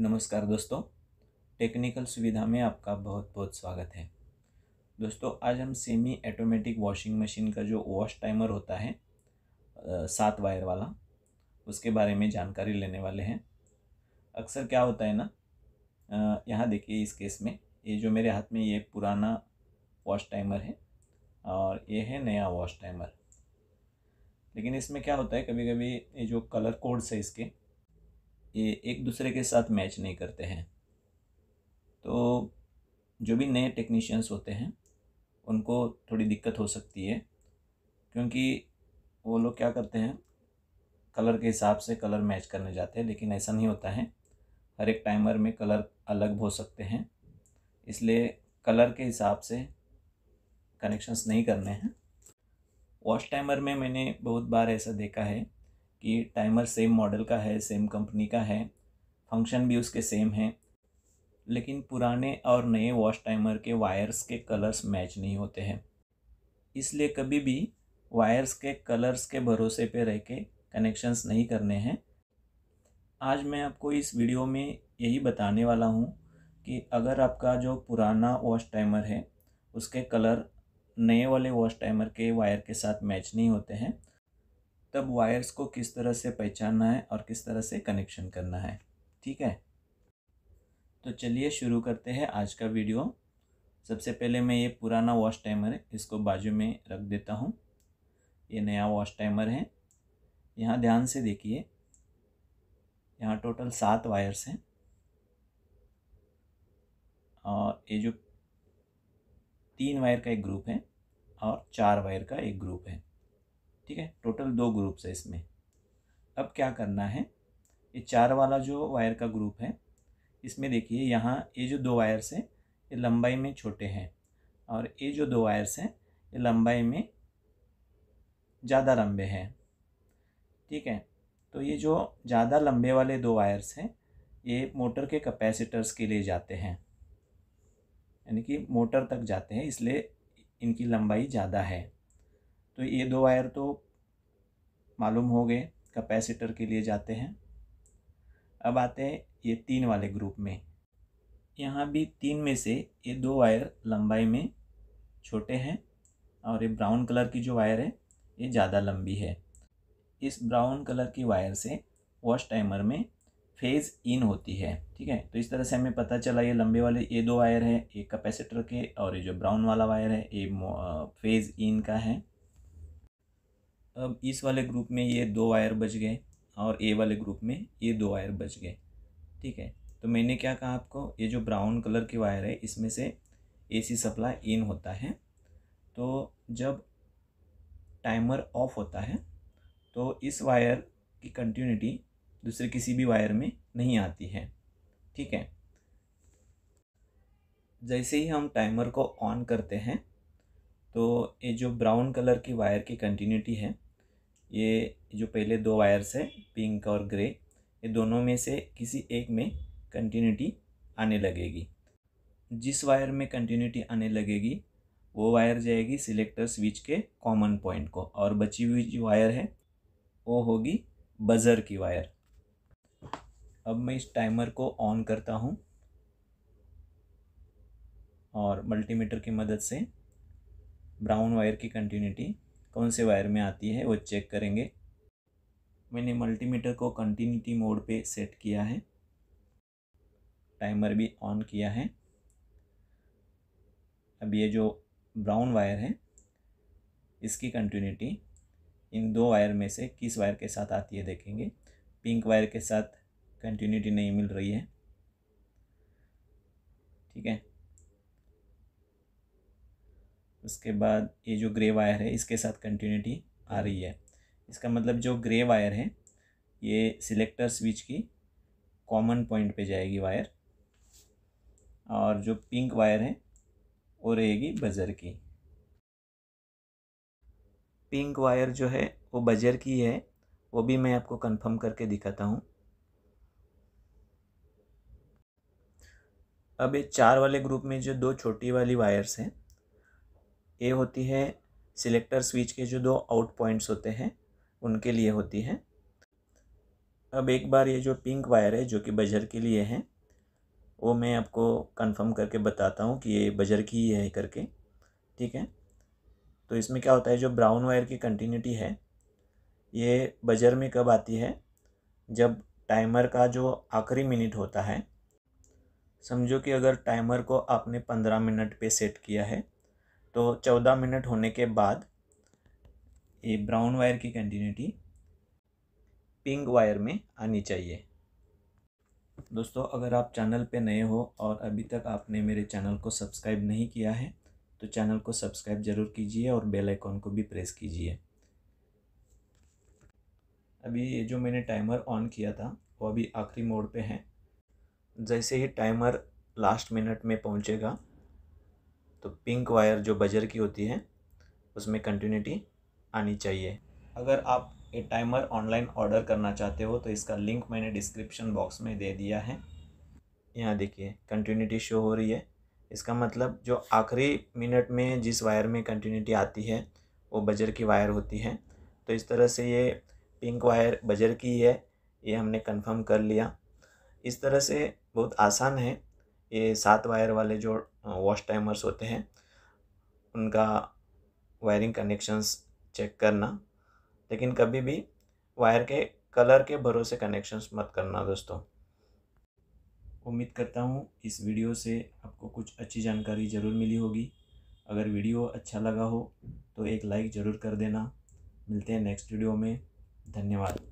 नमस्कार दोस्तों टेक्निकल सुविधा में आपका बहुत बहुत स्वागत है दोस्तों आज हम सेमी ऑटोमेटिक वॉशिंग मशीन का जो वॉश टाइमर होता है सात वायर वाला उसके बारे में जानकारी लेने वाले हैं अक्सर क्या होता है ना यहाँ देखिए इस केस में ये जो मेरे हाथ में ये पुराना वॉश टाइमर है और ये है नया वॉश टाइमर लेकिन इसमें क्या होता है कभी कभी ये जो कलर कोड्स है इसके ये एक दूसरे के साथ मैच नहीं करते हैं तो जो भी नए टेक्नीशियंस होते हैं उनको थोड़ी दिक्कत हो सकती है क्योंकि वो लोग क्या करते हैं कलर के हिसाब से कलर मैच करने जाते हैं लेकिन ऐसा नहीं होता है हर एक टाइमर में कलर अलग हो सकते हैं इसलिए कलर के हिसाब से कनेक्शंस नहीं करने हैं वॉश टाइमर में मैंने बहुत बार ऐसा देखा है कि टाइमर सेम मॉडल का है सेम कंपनी का है फंक्शन भी उसके सेम है लेकिन पुराने और नए वॉश टाइमर के वायर्स के कलर्स मैच नहीं होते हैं इसलिए कभी भी वायर्स के कलर्स के भरोसे पे रह के कनेक्शंस नहीं करने हैं आज मैं आपको इस वीडियो में यही बताने वाला हूँ कि अगर आपका जो पुराना वॉश टाइमर है उसके कलर नए वाले वॉश टाइमर के वायर के साथ मैच नहीं होते हैं तब वायर्स को किस तरह से पहचानना है और किस तरह से कनेक्शन करना है ठीक है तो चलिए शुरू करते हैं आज का वीडियो सबसे पहले मैं ये पुराना वॉश टाइमर है इसको बाजू में रख देता हूँ ये नया वॉश टाइमर है यहाँ ध्यान से देखिए यहाँ टोटल सात वायर्स हैं और ये जो तीन वायर का एक ग्रुप है और चार वायर का एक ग्रुप है ठीक है टोटल दो ग्रुप्स है इसमें अब क्या करना है ये चार वाला जो वायर का ग्रुप है इसमें देखिए यहाँ ये जो दो वायर्स हैं ये लंबाई में छोटे हैं और ये जो दो वायर्स हैं ये लंबाई में ज़्यादा लंबे हैं ठीक है तो ये जो ज़्यादा लंबे वाले दो वायर्स हैं ये मोटर के कैपेसिटर्स के लिए जाते हैं यानी कि मोटर तक जाते हैं इसलिए इनकी लंबाई ज़्यादा है तो ये दो वायर तो मालूम हो गए कैपेसिटर के लिए जाते हैं अब आते हैं ये तीन वाले ग्रुप में यहाँ भी तीन में से ये दो वायर लंबाई में छोटे हैं और ये ब्राउन कलर की जो वायर है ये ज़्यादा लंबी है इस ब्राउन कलर की वायर से वॉश टाइमर में फेज़ इन होती है ठीक है तो इस तरह से हमें पता चला ये लंबे वाले ये दो वायर है एक कैपेसिटर के और ये जो ब्राउन वाला वायर है ये फेज़ इन का है अब इस वाले ग्रुप में ये दो वायर बच गए और ए वाले ग्रुप में ये दो वायर बच गए ठीक है तो मैंने क्या कहा आपको ये जो ब्राउन कलर की वायर है इसमें से एसी सप्लाई इन होता है तो जब टाइमर ऑफ होता है तो इस वायर की कंटिन्यूटी दूसरे किसी भी वायर में नहीं आती है ठीक है जैसे ही हम टाइमर को ऑन करते हैं तो ये जो ब्राउन कलर की वायर की कंटिन्यूटी है ये जो पहले दो वायर्स हैं पिंक और ग्रे ये दोनों में से किसी एक में कंटिन्यूटी आने लगेगी जिस वायर में कंटिन्यूटी आने लगेगी वो वायर जाएगी सिलेक्टर स्विच के कॉमन पॉइंट को और बची हुई जो वायर है वो होगी बज़र की वायर अब मैं इस टाइमर को ऑन करता हूँ और मल्टीमीटर की मदद से ब्राउन वायर की कंटिन्यूटी कौन से वायर में आती है वो चेक करेंगे मैंने मल्टीमीटर को कंटिन्यूटी मोड पे सेट किया है टाइमर भी ऑन किया है अब ये जो ब्राउन वायर है इसकी कंटिन्यूटी इन दो वायर में से किस वायर के साथ आती है देखेंगे पिंक वायर के साथ कंटिन्यूटी नहीं मिल रही है ठीक है उसके बाद ये जो ग्रे वायर है इसके साथ कंटिन्यूटी आ रही है इसका मतलब जो ग्रे वायर है ये सिलेक्टर स्विच की कॉमन पॉइंट पे जाएगी वायर और जो पिंक वायर है वो रहेगी बजर की पिंक वायर जो है वो बजर की है वो भी मैं आपको कंफर्म करके दिखाता हूँ अब ये चार वाले ग्रुप में जो दो छोटी वाली वायर्स हैं ये होती है सिलेक्टर स्विच के जो दो आउट पॉइंट्स होते हैं उनके लिए होती है अब एक बार ये जो पिंक वायर है जो कि बजर के लिए है वो मैं आपको कंफर्म करके बताता हूँ कि ये बजर की ही है करके ठीक है तो इसमें क्या होता है जो ब्राउन वायर की कंटिन्यूटी है ये बजर में कब आती है जब टाइमर का जो आखिरी मिनट होता है समझो कि अगर टाइमर को आपने पंद्रह मिनट पे सेट किया है तो चौदह मिनट होने के बाद ये ब्राउन वायर की कंटिन्यूटी पिंक वायर में आनी चाहिए दोस्तों अगर आप चैनल पे नए हो और अभी तक आपने मेरे चैनल को सब्सक्राइब नहीं किया है तो चैनल को सब्सक्राइब ज़रूर कीजिए और बेल आइकॉन को भी प्रेस कीजिए अभी ये जो मैंने टाइमर ऑन किया था वो अभी आखिरी मोड पे है जैसे ही टाइमर लास्ट मिनट में पहुंचेगा तो पिंक वायर जो बजर की होती है उसमें कंटिन्यूटी आनी चाहिए अगर आप ये टाइमर ऑनलाइन ऑर्डर करना चाहते हो तो इसका लिंक मैंने डिस्क्रिप्शन बॉक्स में दे दिया है यहाँ देखिए कंटिन्यूटी शो हो रही है इसका मतलब जो आखिरी मिनट में जिस वायर में कंटिन्यूटी आती है वो बजर की वायर होती है तो इस तरह से ये पिंक वायर बजर की है ये हमने कंफर्म कर लिया इस तरह से बहुत आसान है ये सात वायर वाले जो वॉश टाइमर्स होते हैं उनका वायरिंग कनेक्शंस चेक करना लेकिन कभी भी वायर के कलर के भरोसे कनेक्शंस मत करना दोस्तों उम्मीद करता हूँ इस वीडियो से आपको कुछ अच्छी जानकारी ज़रूर मिली होगी अगर वीडियो अच्छा लगा हो तो एक लाइक ज़रूर कर देना मिलते हैं नेक्स्ट वीडियो में धन्यवाद